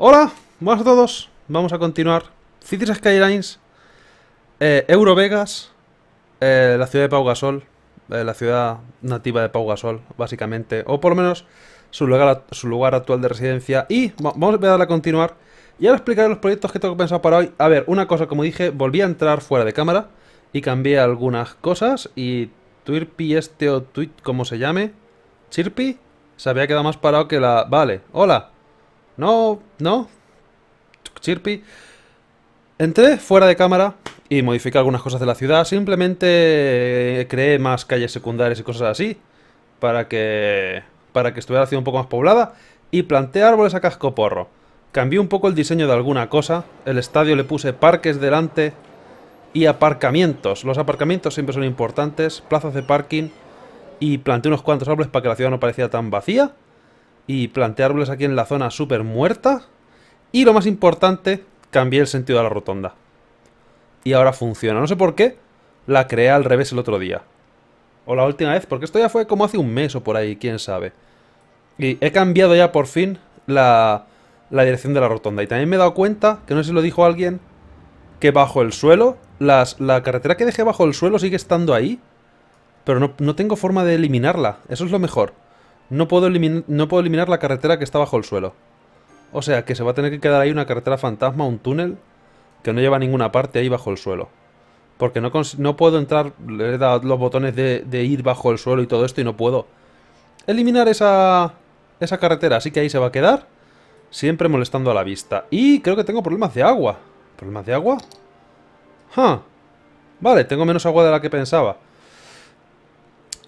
Hola, buenas a todos. Vamos a continuar. Cities Skylines, eh, Eurovegas, eh, la ciudad de Paugasol, eh, la ciudad nativa de Pau básicamente, o por lo menos su lugar, su lugar actual de residencia. Y vamos a empezar a continuar. Y ahora explicaré los proyectos que tengo pensado para hoy. A ver, una cosa, como dije, volví a entrar fuera de cámara y cambié algunas cosas. Y Twirpy este o Twit como se llame, Chirpy, se había quedado más parado que la... Vale, hola. No, no. chirpi, Entré fuera de cámara y modifiqué algunas cosas de la ciudad. Simplemente eh, creé más calles secundarias y cosas así. Para que. Para que estuviera la ciudad un poco más poblada. Y planté árboles a casco porro. Cambié un poco el diseño de alguna cosa. El estadio le puse parques delante. Y aparcamientos. Los aparcamientos siempre son importantes. Plazas de parking. Y planté unos cuantos árboles para que la ciudad no pareciera tan vacía y planté aquí en la zona súper muerta. Y lo más importante, cambié el sentido de la rotonda. Y ahora funciona. No sé por qué la creé al revés el otro día. O la última vez, porque esto ya fue como hace un mes o por ahí, quién sabe. Y he cambiado ya por fin la, la dirección de la rotonda. Y también me he dado cuenta, que no sé si lo dijo alguien, que bajo el suelo, las, la carretera que dejé bajo el suelo sigue estando ahí, pero no tengo forma de eliminarla. Eso es lo mejor. No puedo, eliminar la carretera que está bajo el suelo. O sea, que se va a tener que quedar ahí una carretera fantasma, un túnel, que no lleva a ninguna parte ahí bajo el suelo. Porque no, puedo entrar, le he dado los botones de, ir bajo el suelo y todo esto y no puedo. Eliminar esa, esa carretera, así que ahí se va a quedar. Siempre molestando a la vista. Y creo que tengo problemas de agua. ¿Problemas de agua? Vale, tengo menos agua de la que pensaba.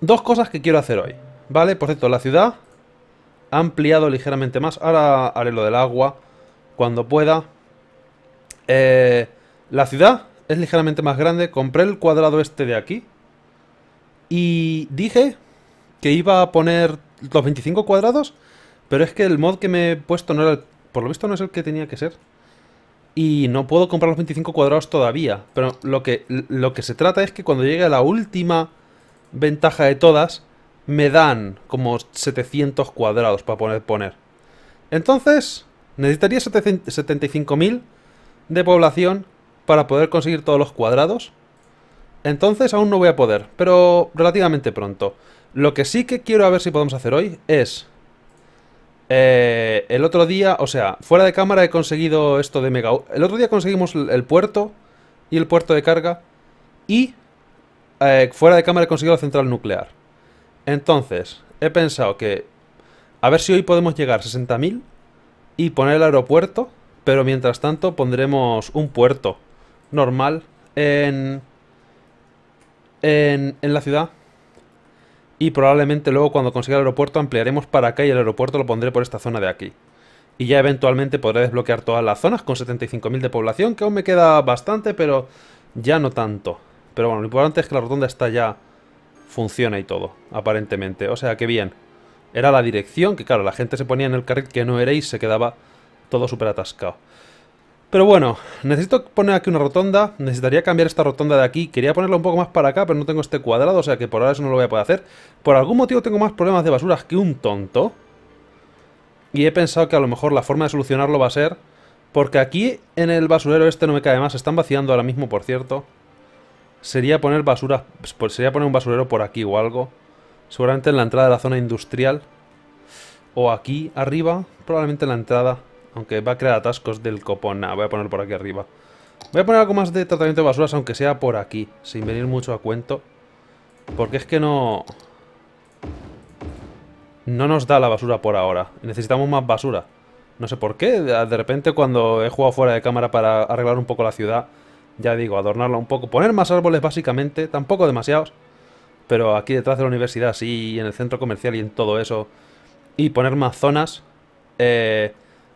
Dos cosas que quiero hacer hoy. Vale, por cierto, la ciudad ha ampliado ligeramente más. Ahora haré lo del agua cuando pueda. Eh, la ciudad es ligeramente más grande. Compré el cuadrado este de aquí. Y dije que iba a poner los 25 cuadrados. Pero es que el mod que me he puesto no era el, Por lo visto no es el que tenía que ser. Y no puedo comprar los 25 cuadrados todavía. Pero lo que, lo que se trata es que cuando llegue a la última ventaja de todas me dan como 700 cuadrados para poner. poner. Entonces, necesitaría 75.000 de población para poder conseguir todos los cuadrados. Entonces aún no voy a poder, pero relativamente pronto. Lo que sí que quiero a ver si podemos hacer hoy es... Eh, el otro día, o sea, fuera de cámara he conseguido esto de mega... El otro día conseguimos el puerto y el puerto de carga y eh, fuera de cámara he conseguido la central nuclear. Entonces, he pensado que a ver si hoy podemos llegar a 60.000 y poner el aeropuerto, pero mientras tanto pondremos un puerto normal en, en, en la ciudad. Y probablemente luego cuando consiga el aeropuerto ampliaremos para acá y el aeropuerto lo pondré por esta zona de aquí. Y ya eventualmente podré desbloquear todas las zonas con 75.000 de población, que aún me queda bastante, pero ya no tanto. Pero bueno, lo importante es que la rotonda está ya funciona y todo, aparentemente. O sea, que bien. Era la dirección, que claro, la gente se ponía en el carril que no era se quedaba todo súper atascado. Pero bueno, necesito poner aquí una rotonda, necesitaría cambiar esta rotonda de aquí, quería ponerla un poco más para acá, pero no tengo este cuadrado, o sea que por ahora eso no lo voy a poder hacer. Por algún motivo tengo más problemas de basuras que un tonto. Y he pensado que a lo mejor la forma de solucionarlo va a ser... Porque aquí en el basurero este no me cae más, están vaciando ahora mismo, por cierto sería poner basura, pues, sería poner un basurero por aquí o algo. Seguramente en la entrada de la zona industrial. O aquí arriba, probablemente en la entrada. Aunque va a crear atascos del copón. Nada, voy a poner por aquí arriba. Voy a poner algo más de tratamiento de basuras, aunque sea por aquí. Sin venir mucho a cuento. Porque es que no... No nos da la basura por ahora. Necesitamos más basura. No sé por qué. De repente cuando he jugado fuera de cámara para arreglar un poco la ciudad ya digo, adornarla un poco, poner más árboles básicamente, tampoco demasiados, pero aquí detrás de la universidad sí, y en el centro comercial y en todo eso, y poner más zonas. Eh,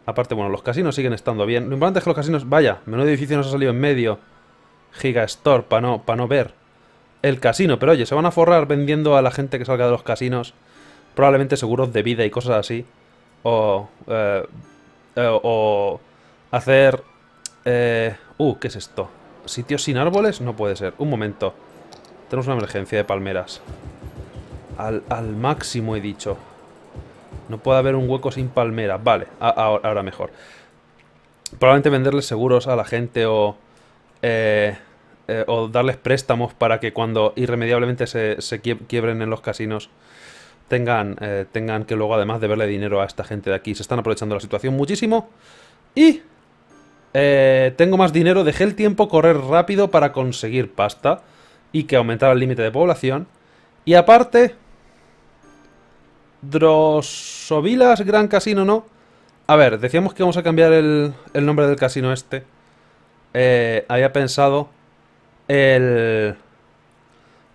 aparte, bueno, los casinos siguen estando bien. Lo importante es que los casinos, vaya, menudo edificio nos ha salido en medio. Giga Store, para no, no ver el casino, pero oye, se van a forrar vendiendo a la gente que salga de los casinos, probablemente seguros de vida y cosas así, o... Eh, eh, o hacer... Eh, uh, ¿qué es esto? ¿Sitios sin árboles? No puede ser. Un momento. Tenemos una emergencia de palmeras. Al, máximo he dicho. No puede haber un hueco sin palmeras. Vale, ahora mejor. Probablemente venderles seguros a la gente o... Eh, eh, o darles préstamos para que cuando irremediablemente se, quiebren en los casinos tengan, eh, tengan que luego además de verle dinero a esta gente de aquí. Se están aprovechando la situación muchísimo y eh, tengo más dinero, dejé el tiempo correr rápido para conseguir pasta y que aumentara el límite de población. Y aparte, Drosovilas Gran Casino, ¿no? A ver, decíamos que vamos a cambiar el, nombre del casino este. Eh, había pensado el...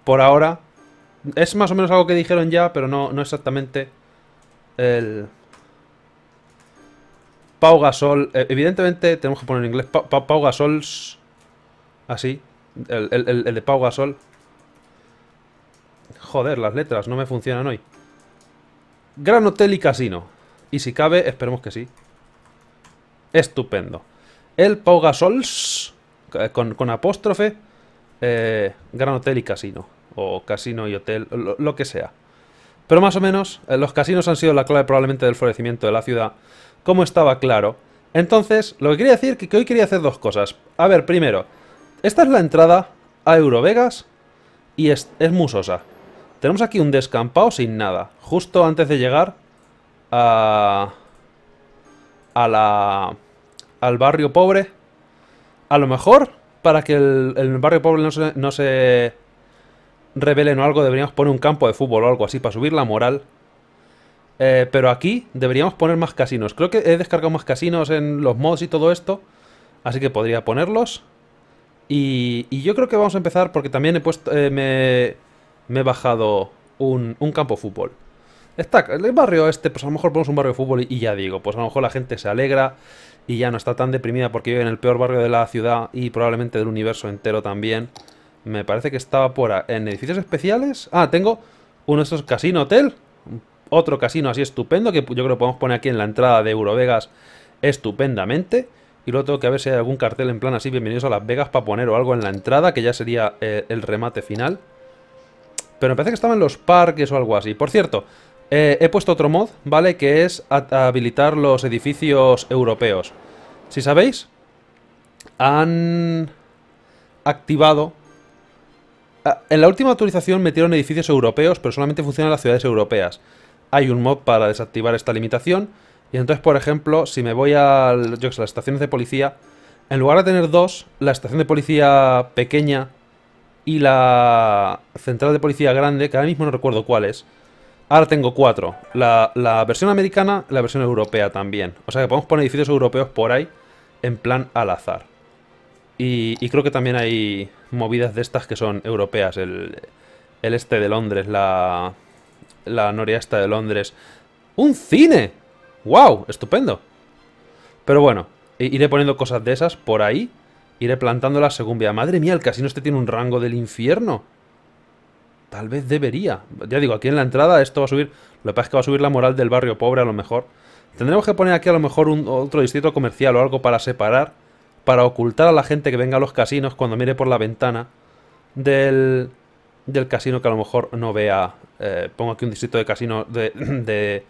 Por ahora. Es más o menos algo que dijeron ya, pero no, no exactamente el... Pau Gasol. Eh, evidentemente tenemos que poner en inglés. Pau, Gasols, Así. El, de Pau Gasol. Joder, las letras no me funcionan hoy. Gran Hotel y Casino. Y si cabe, esperemos que sí. Estupendo. El Pau Gasols, eh, Con, apóstrofe. Eh, gran Hotel y Casino. O Casino y Hotel. Lo, que sea. Pero más o menos, los casinos han sido la clave probablemente del florecimiento de la ciudad como estaba claro. Entonces, lo que quería decir que, que hoy quería hacer dos cosas. A ver, primero, esta es la entrada a Eurovegas y es, musosa. Tenemos aquí un descampado sin nada, justo antes de llegar a... a la... al barrio pobre. A lo mejor, para que el, el barrio pobre no se, no se o algo, deberíamos poner un campo de fútbol o algo así para subir la moral. Eh, pero aquí deberíamos poner más casinos. Creo que he descargado más casinos en los mods y todo esto. Así que podría ponerlos. Y, yo creo que vamos a empezar porque también he puesto, eh, me, he bajado un, campo de fútbol. Está, el barrio este, pues a lo mejor ponemos un barrio de fútbol y, ya digo, pues a lo mejor la gente se alegra y ya no está tan deprimida porque vive en el peor barrio de la ciudad y probablemente del universo entero también. Me parece que estaba por en edificios especiales. Ah, tengo uno de esos casino hotel. Otro casino así estupendo, que yo creo que podemos poner aquí en la entrada de Eurovegas estupendamente. Y luego tengo que ver si hay algún cartel en plan así, bienvenidos a Las Vegas, para poner o algo en la entrada, que ya sería eh, el remate final. Pero me parece que estaban los parques o algo así. Por cierto, eh, he puesto otro mod, ¿vale? Que es habilitar los edificios europeos. Si sabéis, han activado... En la última actualización metieron edificios europeos, pero solamente funcionan las ciudades europeas hay un mod para desactivar esta limitación. Y entonces, por ejemplo, si me voy a, las estaciones de policía, en lugar de tener dos, la estación de policía pequeña y la central de policía grande, que ahora mismo no recuerdo cuál es, ahora tengo cuatro. La, versión americana, la versión europea también. O sea que podemos poner edificios europeos por ahí en plan al azar. Y, creo que también hay movidas de estas que son europeas. el este de Londres, la, la está de Londres. ¡Un cine! ¡Wow! Estupendo. Pero bueno, iré poniendo cosas de esas por ahí. Iré plantando la segunda Madre mía, el casino este tiene un rango del infierno. Tal vez debería. Ya digo, aquí en la entrada esto va a subir... Lo que pasa es que va a subir la moral del barrio pobre a lo mejor. Tendremos que poner aquí a lo mejor un, otro distrito comercial o algo para separar. Para ocultar a la gente que venga a los casinos cuando mire por la ventana del, del casino que a lo mejor no vea eh, pongo aquí un distrito de casino de, de,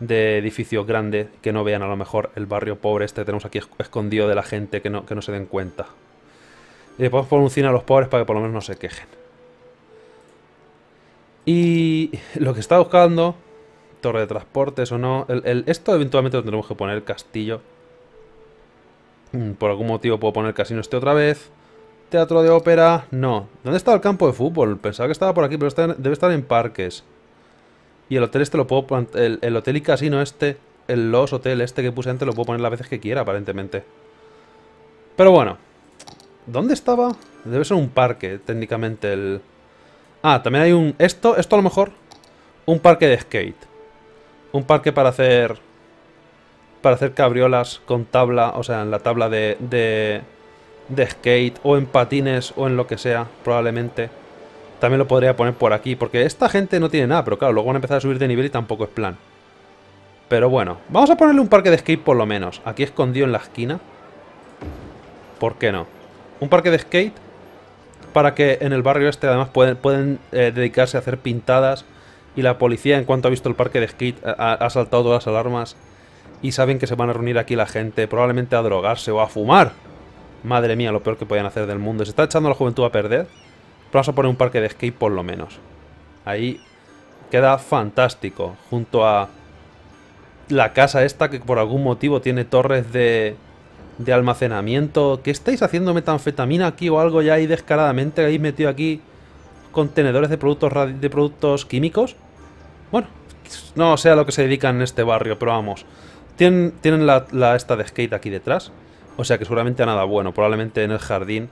de, edificios grandes que no vean a lo mejor el barrio pobre este tenemos aquí escondido de la gente que no, se den cuenta. Y le podemos poner un cine a los pobres para que por lo menos no se quejen. Y lo que está buscando, torre de transportes o no, el, esto eventualmente lo tendremos que poner castillo. Mm, por algún motivo puedo poner casino este otra vez teatro de ópera, no. ¿Dónde estaba el campo de fútbol? Pensaba que estaba por aquí, pero debe estar en parques. Y el hotel este lo puedo poner, el, hotel y casino este, el Los Hotel este que puse antes lo puedo poner las veces que quiera, aparentemente. Pero bueno. ¿Dónde estaba? Debe ser un parque, técnicamente el... Ah, también hay un... Esto, esto a lo mejor. Un parque de skate. Un parque para hacer... Para hacer cabriolas con tabla, o sea, en la tabla de de skate o en patines o en lo que sea, probablemente. También lo podría poner por aquí, porque esta gente no tiene nada, pero claro, luego van a empezar a subir de nivel y tampoco es plan. Pero bueno, vamos a ponerle un parque de skate por lo menos. Aquí escondido en la esquina. ¿Por qué no? Un parque de skate para que en el barrio este además pueden, pueden eh, dedicarse a hacer pintadas y la policía en cuanto ha visto el parque de skate ha, ha saltado todas las alarmas y saben que se van a reunir aquí la gente, probablemente a drogarse o a fumar. Madre mía, lo peor que podían hacer del mundo. Se está echando la juventud a perder. Vamos a poner un parque de skate por lo menos. Ahí queda fantástico. Junto a la casa esta que por algún motivo tiene torres de, de almacenamiento. ¿Qué estáis haciendo metanfetamina aquí o algo ya ahí descaradamente? ¿Habéis metido aquí contenedores de productos, de productos químicos? Bueno, no sé a lo que se dedican en este barrio, pero vamos. Tienen, tienen la esta de skate aquí detrás. O sea que seguramente a nada bueno. Probablemente en el jardín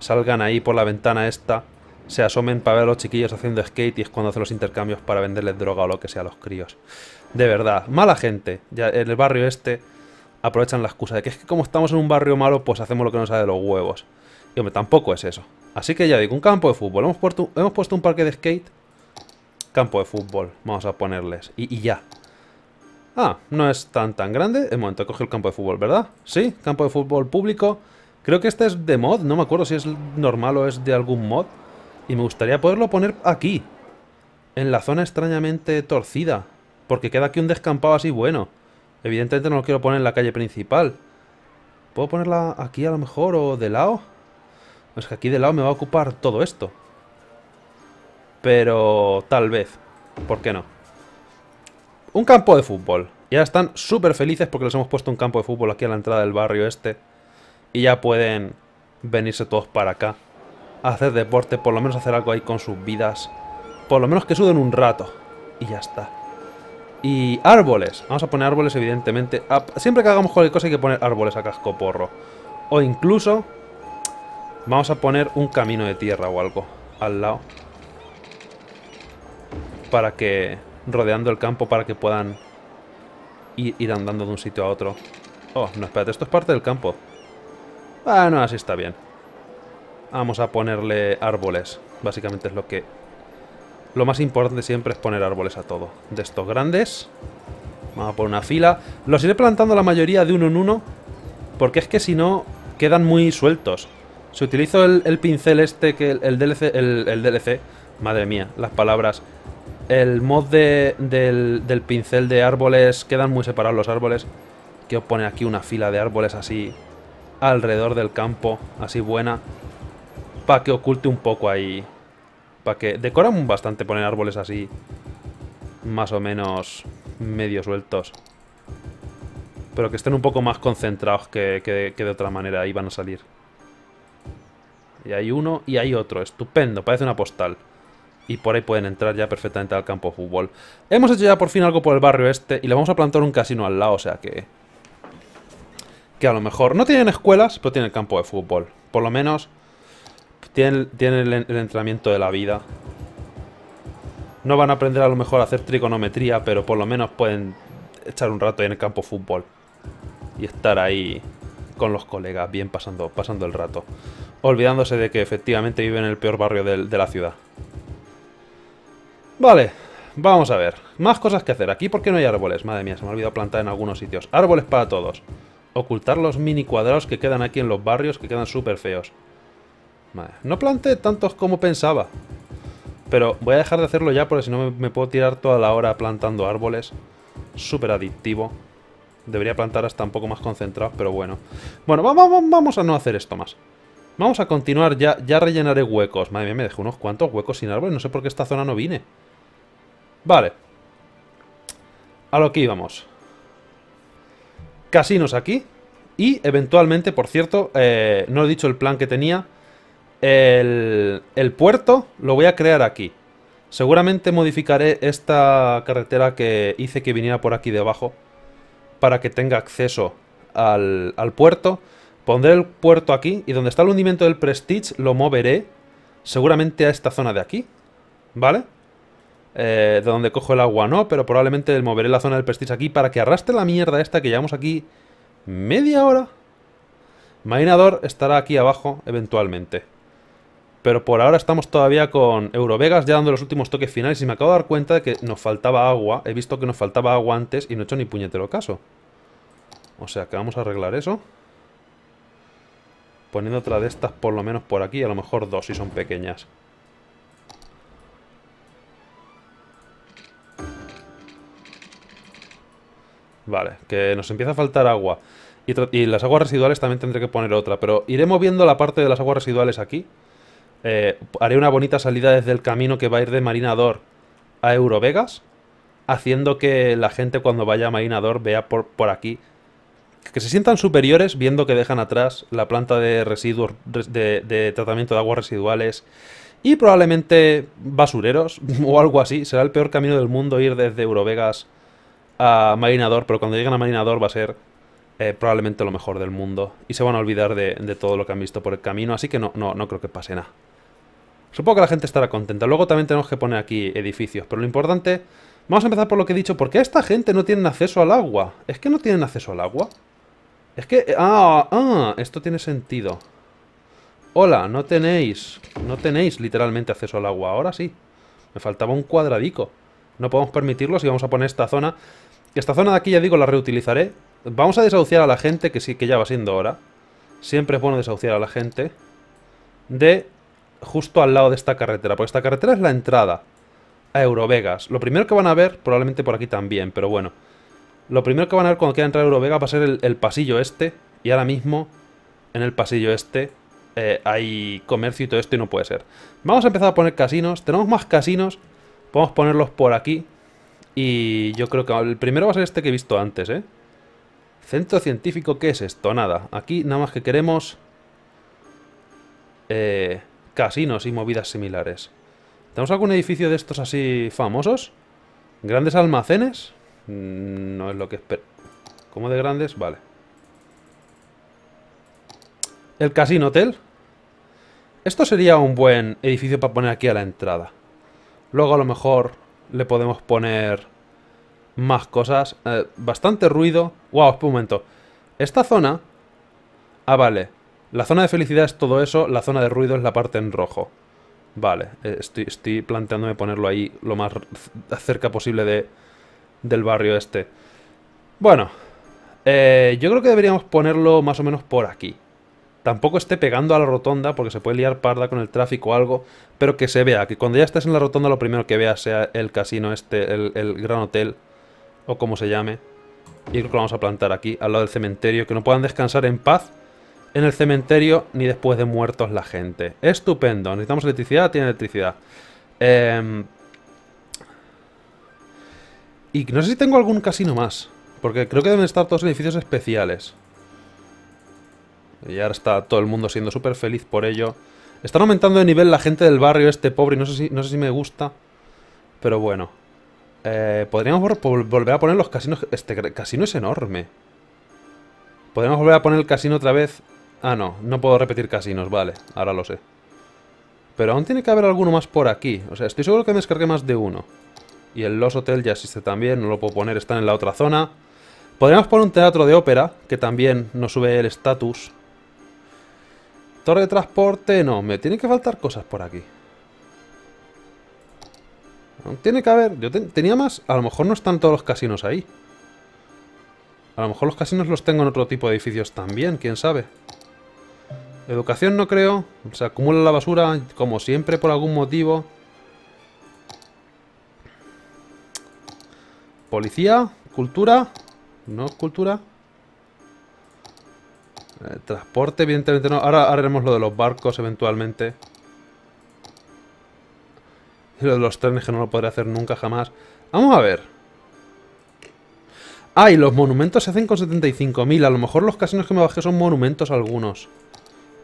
salgan ahí por la ventana esta, se asomen para ver a los chiquillos haciendo skate y es cuando hacen los intercambios para venderles droga o lo que sea a los críos. De verdad, mala gente. Ya en el barrio este aprovechan la excusa de que es que como estamos en un barrio malo, pues hacemos lo que nos sale de los huevos. Y hombre, tampoco es eso. Así que ya digo, un campo de fútbol. Hemos puesto, un parque de skate. Campo de fútbol. Vamos a ponerles. y ya. Ah, no es tan tan grande. En momento, cogido el campo de fútbol, ¿verdad? Sí, campo de fútbol público. Creo que este es de mod, no me acuerdo si es normal o es de algún mod. Y me gustaría poderlo poner aquí. En la zona extrañamente torcida. Porque queda aquí un descampado así bueno. Evidentemente no lo quiero poner en la calle principal. ¿Puedo ponerla aquí a lo mejor o de lado? Es que aquí de lado me va a ocupar todo esto. Pero tal vez. ¿Por qué no? Un campo de fútbol. Y ahora están súper felices porque les hemos puesto un campo de fútbol aquí a la entrada del barrio este. Y ya pueden venirse todos para acá. A hacer deporte, por lo menos hacer algo ahí con sus vidas. Por lo menos que suden un rato. Y ya está. Y árboles. Vamos a poner árboles, evidentemente. Siempre que hagamos cualquier cosa hay que poner árboles a casco porro. O incluso... Vamos a poner un camino de tierra o algo al lado. Para que rodeando el campo para que puedan ir, andando de un sitio a otro. Oh, no, espérate, esto es parte del campo. Bueno, ah, así está bien. Vamos a ponerle árboles. Básicamente es lo que... Lo más importante siempre es poner árboles a todo. De estos grandes. Vamos a poner una fila. Los iré plantando la mayoría de uno en uno. Porque es que si no, quedan muy sueltos. Si utilizo el, pincel este, que el, DLC... el DLC... Madre mía, las palabras el mod del, pincel de árboles, quedan muy separados los árboles. Quiero poner aquí una fila de árboles así alrededor del campo, así buena, para que oculte un poco ahí. Para que decoran bastante poner árboles así, más o menos medio sueltos. Pero que estén un poco más concentrados que, que de otra manera, ahí van a salir. Y hay uno y hay otro, estupendo, parece una postal y por ahí pueden entrar ya perfectamente al campo de fútbol. Hemos hecho ya por fin algo por el barrio este y le vamos a plantar un casino al lado, o sea que... Que a lo mejor no tienen escuelas, pero tienen el campo de fútbol. Por lo menos tienen, el, entrenamiento de la vida. No van a aprender a lo mejor a hacer trigonometría, pero por lo menos pueden echar un rato ahí en el campo de fútbol. Y estar ahí con los colegas, bien pasando, pasando el rato. Olvidándose de que efectivamente viven en el peor barrio de la ciudad. Vale, vamos a ver. Más cosas que hacer. Aquí porque no hay árboles. Madre mía, se me ha olvidado plantar en algunos sitios. Árboles para todos. Ocultar los mini cuadrados que quedan aquí en los barrios, que quedan súper feos. No planté tantos como pensaba. Pero voy a dejar de hacerlo ya porque si no me, puedo tirar toda la hora plantando árboles. Súper adictivo. Debería plantar hasta un poco más concentrado, pero bueno. Bueno, vamos, a no hacer esto más. Vamos a continuar, ya, ya rellenaré huecos. Madre mía, me dejó unos cuantos huecos sin árboles. No sé por qué esta zona no vine. Vale. A lo que íbamos. Casinos aquí. Y eventualmente, por cierto, eh, no he dicho el plan que tenía. El, puerto lo voy a crear aquí. Seguramente modificaré esta carretera que hice que viniera por aquí debajo. Para que tenga acceso al, al puerto. Pondré el puerto aquí. Y donde está el hundimiento del Prestige lo moveré. Seguramente a esta zona de aquí. ¿Vale? Eh, de donde cojo el agua no, pero probablemente moveré la zona del Prestige aquí para que arrastre la mierda esta que llevamos aquí media hora. Marinador estará aquí abajo eventualmente. Pero por ahora estamos todavía con Eurovegas ya dando los últimos toques finales y me acabo de dar cuenta de que nos faltaba agua. He visto que nos faltaba agua antes y no he hecho ni puñetero caso. O sea que vamos a arreglar eso. Poniendo otra de estas por lo menos por aquí, a lo mejor dos si son pequeñas. Vale, que nos empieza a faltar agua. Y, las aguas residuales también tendré que poner otra, pero iré moviendo la parte de las aguas residuales aquí. Eh, haré una bonita salida desde el camino que va a ir de Marinador a Eurovegas, haciendo que la gente cuando vaya a Marinador vea por, por aquí. Que se sientan superiores viendo que dejan atrás la planta de residuos, de, tratamiento de aguas residuales y probablemente basureros o algo así. Será el peor camino del mundo ir desde Eurovegas a Marinador, pero cuando lleguen a Marinador va a ser eh, probablemente lo mejor del mundo. Y se van a olvidar de, todo lo que han visto por el camino, así que no, no, no creo que pase nada. Supongo que la gente estará contenta. Luego también tenemos que poner aquí edificios, pero lo importante... Vamos a empezar por lo que he dicho. ¿Por qué esta gente no tiene acceso al agua? ¿Es que no tienen acceso al agua? Es que... Ah, ah, esto tiene sentido. Hola, no tenéis... No tenéis literalmente acceso al agua. Ahora sí. Me faltaba un cuadradico. No podemos permitirlo si vamos a poner esta zona esta zona de aquí, ya digo, la reutilizaré. Vamos a desahuciar a la gente, que sí, que ya va siendo hora. Siempre es bueno desahuciar a la gente. De justo al lado de esta carretera. Porque esta carretera es la entrada a Eurovegas. Lo primero que van a ver, probablemente por aquí también, pero bueno. Lo primero que van a ver cuando quieran entrar a Eurovegas va a ser el, pasillo este. Y ahora mismo, en el pasillo este, eh, hay comercio y todo esto y no puede ser. Vamos a empezar a poner casinos. Tenemos más casinos. Podemos ponerlos por aquí. Y yo creo que el primero va a ser este que he visto antes, ¿eh? Centro científico, ¿qué es esto? Nada. Aquí nada más que queremos... Eh, casinos y movidas similares. ¿Tenemos algún edificio de estos así famosos? ¿Grandes almacenes? Mm, no es lo que espero. ¿Cómo de grandes? Vale. ¿El casino hotel? Esto sería un buen edificio para poner aquí a la entrada. Luego a lo mejor le podemos poner más cosas. Eh, bastante ruido. Wow, espera un momento. Esta zona... Ah, vale. La zona de felicidad es todo eso, la zona de ruido es la parte en rojo. Vale, eh, estoy, estoy, planteándome ponerlo ahí lo más cerca posible de, del barrio este. Bueno, eh, yo creo que deberíamos ponerlo más o menos por aquí tampoco esté pegando a la rotonda porque se puede liar parda con el tráfico o algo, pero que se vea, que cuando ya estés en la rotonda lo primero que veas sea el casino este, el, gran hotel o como se llame. Y creo que lo vamos a plantar aquí, al lado del cementerio, que no puedan descansar en paz en el cementerio ni después de muertos la gente. Estupendo, necesitamos electricidad, tiene electricidad. Em, y no sé si tengo algún casino más, porque creo que deben estar todos edificios especiales. Y ahora está todo el mundo siendo súper feliz por ello. Están aumentando de nivel la gente del barrio este pobre no sé si, no sé si me gusta. Pero bueno. Eh, podríamos volver a poner los casinos. Este casino es enorme. Podríamos volver a poner el casino otra vez. Ah, no. No puedo repetir casinos. Vale, ahora lo sé. Pero aún tiene que haber alguno más por aquí. O sea, estoy seguro que me descargué más de uno. Y el Los Hotel ya existe también. No lo puedo poner. Están en la otra zona. Podríamos poner un teatro de ópera. Que también nos sube el estatus. Torre de transporte, no. Me tienen que faltar cosas por aquí. Tiene que haber... Yo tenía más... A lo mejor no están todos los casinos ahí. A lo mejor los casinos los tengo en otro tipo de edificios también, quién sabe. Educación no creo. Se acumula la basura, como siempre, por algún motivo. Policía, cultura... No, cultura... Eh, transporte, evidentemente no. Ahora haremos lo de los barcos eventualmente. Y lo de los trenes que no lo podré hacer nunca jamás. Vamos a ver. Ah, los monumentos se hacen con 75.000. A lo mejor los casinos que me bajé son monumentos algunos.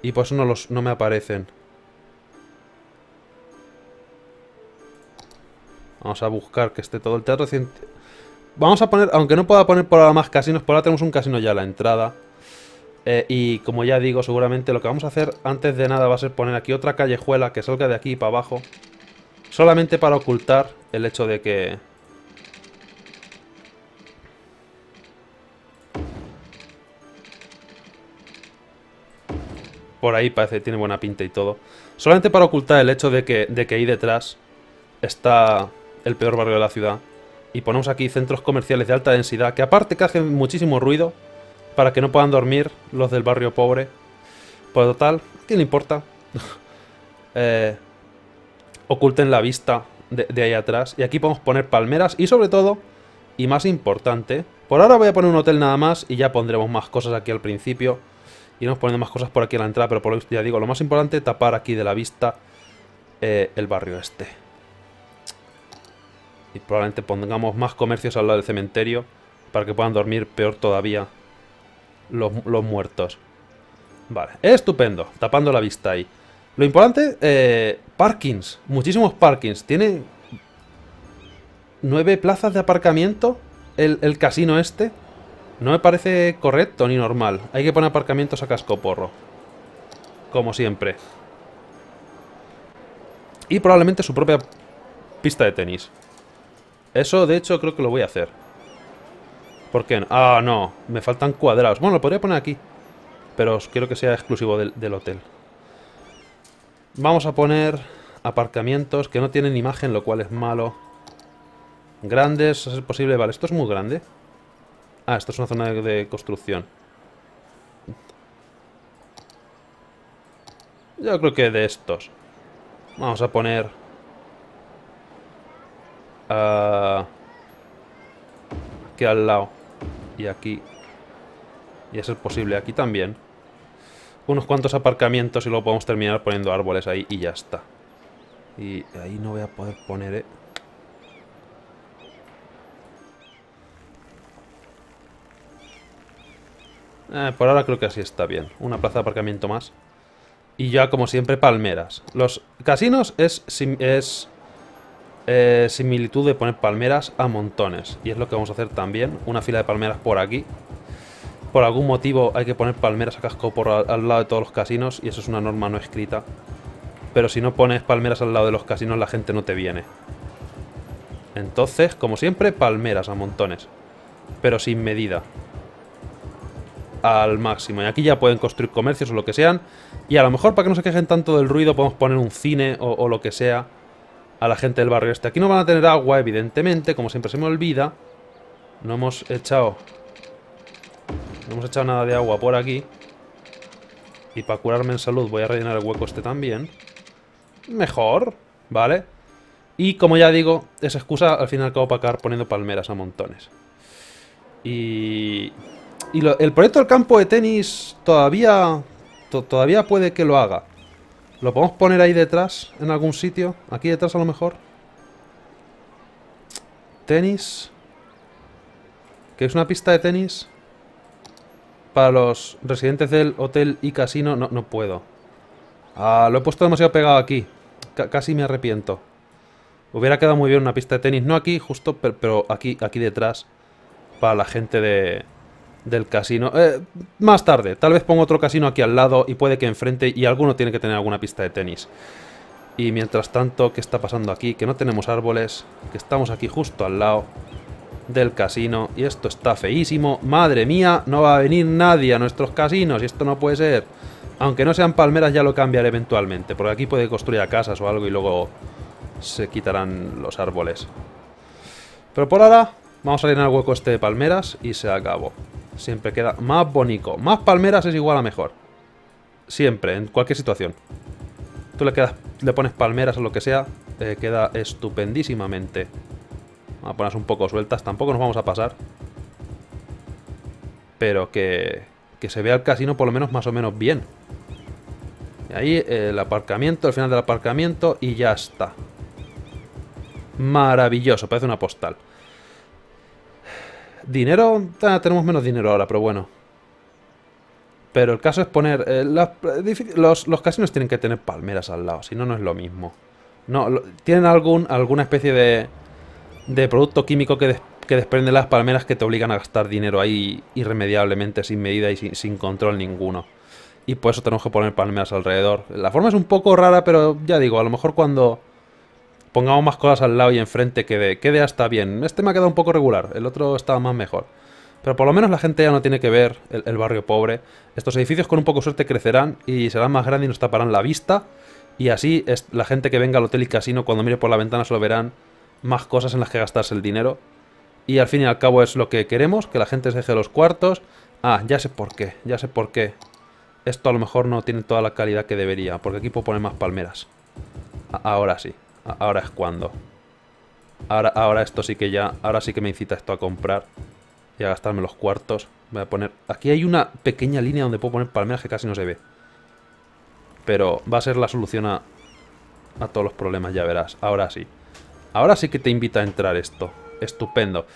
Y por eso no, los, no me aparecen. Vamos a buscar que esté todo el teatro Vamos a poner, aunque no pueda poner por ahora más casinos, por ahora tenemos un casino ya a la entrada. Eh, y como ya digo, seguramente lo que vamos a hacer antes de nada va a ser poner aquí otra callejuela que salga de aquí para abajo. Solamente para ocultar el hecho de que... Por ahí parece que tiene buena pinta y todo. Solamente para ocultar el hecho de que, de que ahí detrás está el peor barrio de la ciudad. Y ponemos aquí centros comerciales de alta densidad que aparte que hacen muchísimo ruido para que no puedan dormir los del barrio pobre. Pues total, ¿qué le importa? Eh, oculten la vista de, ahí atrás. Y aquí podemos poner palmeras y sobre todo, y más importante, por ahora voy a poner un hotel nada más y ya pondremos más cosas aquí al principio. Iremos poniendo más cosas por aquí a la entrada, pero por lo ya digo, lo más importante, tapar aquí de la vista eh, el barrio este. Y probablemente pongamos más comercios al lado del cementerio para que puedan dormir peor todavía los, muertos. Vale, estupendo, tapando la vista ahí. Lo importante, eh, parkings, muchísimos parkings. Tiene nueve plazas de aparcamiento el, el, casino este. No me parece correcto ni normal. Hay que poner aparcamientos a casco porro. Como siempre. Y probablemente su propia pista de tenis. Eso, de hecho, creo que lo voy a hacer. ¿Por qué no? Ah, no. Me faltan cuadrados. Bueno, lo podría poner aquí. Pero quiero que sea exclusivo del, hotel. Vamos a poner aparcamientos que no tienen imagen, lo cual es malo. Grandes, es posible. Vale, esto es muy grande. Ah, esto es una zona de, construcción. Yo creo que de estos. Vamos a poner... Ah, aquí al lado y aquí. Y eso es posible aquí también. Unos cuantos aparcamientos y luego podemos terminar poniendo árboles ahí y ya está. Y ahí no voy a poder poner, eh. Eh, por ahora creo que así está bien. Una plaza de aparcamiento más. Y ya, como siempre, palmeras. Los casinos es, es eh, similitud de poner palmeras a montones. Y es lo que vamos a hacer también. Una fila de palmeras por aquí. Por algún motivo hay que poner palmeras a casco por al, lado de todos los casinos y eso es una norma no escrita. Pero si no pones palmeras al lado de los casinos la gente no te viene. Entonces, como siempre, palmeras a montones. Pero sin medida. Al máximo. Y aquí ya pueden construir comercios o lo que sean. Y a lo mejor para que no se quejen tanto del ruido podemos poner un cine o lo que sea a la gente del barrio este. Aquí no van a tener agua, evidentemente, como siempre se me olvida. No hemos echado... No hemos echado nada de agua por aquí. Y para curarme en salud voy a rellenar el hueco este también. Mejor, ¿vale? Y como ya digo, esa excusa al final acabo para acabar poniendo palmeras a montones. Y... Y el proyecto del campo de tenis todavía... todavía puede que lo haga. ¿Lo podemos poner ahí detrás? ¿En algún sitio? ¿Aquí detrás a lo mejor? Tenis. Que es una pista de tenis? Para los residentes del hotel y casino. No, puedo. Ah, lo he puesto demasiado pegado aquí. casi me arrepiento. Hubiera quedado muy bien una pista de tenis. No aquí, justo, pero, pero aquí, aquí detrás. Para la gente de, del casino. Eh, más tarde, tal vez pongo otro casino aquí al lado y puede que enfrente y alguno tiene que tener alguna pista de tenis. Y mientras tanto, ¿qué está pasando aquí? Que no tenemos árboles, que estamos aquí justo al lado del casino y esto está feísimo. Madre mía, no va a venir nadie a nuestros casinos y esto no puede ser. Aunque no sean palmeras ya lo cambiaré eventualmente, porque aquí puede construir casas o algo y luego se quitarán los árboles. Pero por ahora, vamos a llenar el hueco este de palmeras y se acabó. Siempre queda más bonito. Más palmeras es igual a mejor. Siempre, en cualquier situación. Tú le, quedas, le pones palmeras o lo que sea, eh, queda estupendísimamente. Vamos a poner un poco sueltas, tampoco nos vamos a pasar. Pero que, que se vea el casino por lo menos más o menos bien. Y ahí eh, el aparcamiento, el final del aparcamiento y ya está. Maravilloso, parece una postal. Dinero, ah, tenemos menos dinero ahora, pero bueno. Pero el caso es poner... Eh, los, casinos tienen que tener palmeras al lado, si no, no es lo mismo. No, tienen algún, alguna especie de, de producto químico que, desprende las palmeras que te obligan a gastar dinero ahí irremediablemente, sin medida y sin, sin control ninguno. Y por eso tenemos que poner palmeras alrededor. La forma es un poco rara, pero ya digo, a lo mejor cuando pongamos más cosas al lado y enfrente que de, quede hasta bien. Este me ha quedado un poco regular, el otro estaba más mejor. Pero por lo menos la gente ya no tiene que ver el, barrio pobre. Estos edificios con un poco de suerte crecerán y serán más grandes y nos taparán la vista. Y así es, la gente que venga al hotel y casino cuando mire por la ventana solo verán más cosas en las que gastarse el dinero. Y al fin y al cabo es lo que queremos, que la gente se deje los cuartos. Ah, ya sé por qué, ya sé por qué. Esto a lo mejor no tiene toda la calidad que debería, porque aquí puedo poner más palmeras. ahora sí. Ahora es cuando. Ahora, ahora esto sí que ya... Ahora sí que me incita esto a comprar. Y a gastarme los cuartos. Voy a poner... Aquí hay una pequeña línea donde puedo poner palmeras que casi no se ve. Pero va a ser la solución a... A todos los problemas, ya verás. Ahora sí. Ahora sí que te invita a entrar esto. Estupendo.